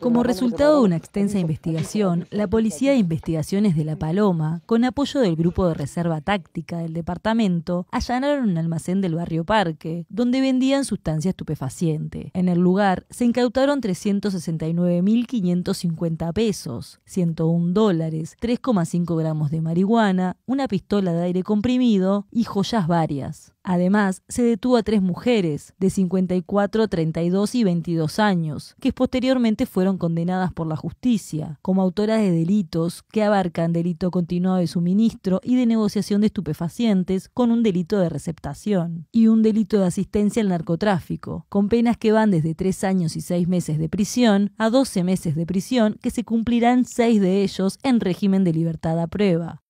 Como resultado de una extensa investigación, la Policía de Investigaciones de La Paloma, con apoyo del Grupo de Reserva Táctica del departamento, allanaron un almacén del barrio Parque, donde vendían sustancia estupefaciente. En el lugar se incautaron 369.550 pesos, 101 dólares, 3,5 gramos de marihuana, una pistola de aire comprimido y joyas varias. Además, se detuvo a tres mujeres de 54, 32 y 22 años, que posteriormente fueron condenadas por la justicia como autoras de delitos que abarcan delito continuado de suministro y de negociación de estupefacientes con un delito de receptación y un delito de asistencia al narcotráfico, con penas que van desde tres años y seis meses de prisión a 12 meses de prisión que se cumplirán seis de ellos en régimen de libertad a prueba.